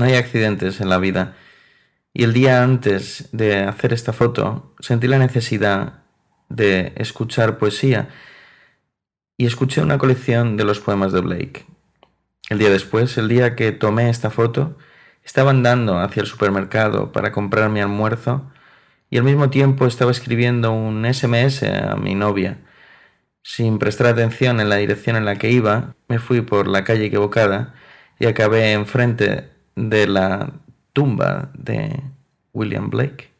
No hay accidentes en la vida. Y el día antes de hacer esta foto sentí la necesidad de escuchar poesía y escuché una colección de los poemas de Blake. El día después, el día que tomé esta foto, estaba andando hacia el supermercado para comprar mi almuerzo y al mismo tiempo estaba escribiendo un SMS a mi novia. Sin prestar atención en la dirección en la que iba, me fui por la calle equivocada y acabé enfrente de la tumba de William Blake.